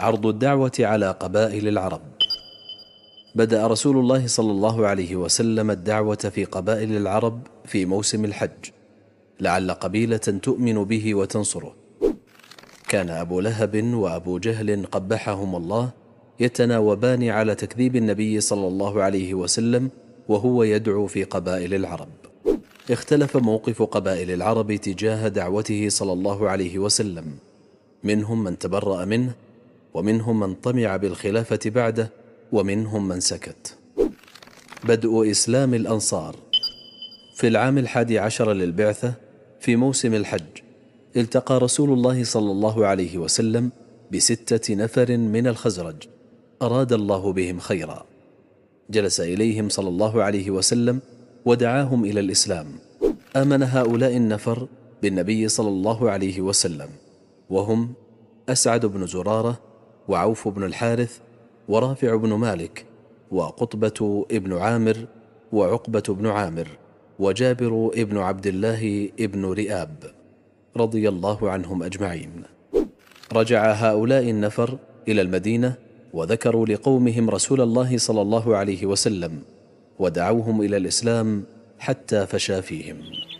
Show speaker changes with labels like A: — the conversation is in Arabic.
A: عرض الدعوة على قبائل العرب بدأ رسول الله صلى الله عليه وسلم الدعوة في قبائل العرب في موسم الحج لعل قبيلة تؤمن به وتنصره كان أبو لهب وأبو جهل قبحهم الله يتناوبان على تكذيب النبي صلى الله عليه وسلم وهو يدعو في قبائل العرب اختلف موقف قبائل العرب تجاه دعوته صلى الله عليه وسلم منهم من تبرأ منه ومنهم من طمع بالخلافة بعده ومنهم من سكت بدء إسلام الأنصار في العام الحادي عشر للبعثة في موسم الحج التقى رسول الله صلى الله عليه وسلم بستة نفر من الخزرج أراد الله بهم خيرا جلس إليهم صلى الله عليه وسلم ودعاهم إلى الإسلام آمن هؤلاء النفر بالنبي صلى الله عليه وسلم وهم أسعد بن زرارة وعوف بن الحارث ورافع بن مالك وقطبة ابن عامر وعقبة بن عامر وجابر ابن عبد الله ابن رئاب رضي الله عنهم أجمعين رجع هؤلاء النفر إلى المدينة وذكروا لقومهم رسول الله صلى الله عليه وسلم ودعوهم إلى الإسلام حتى فشى فيهم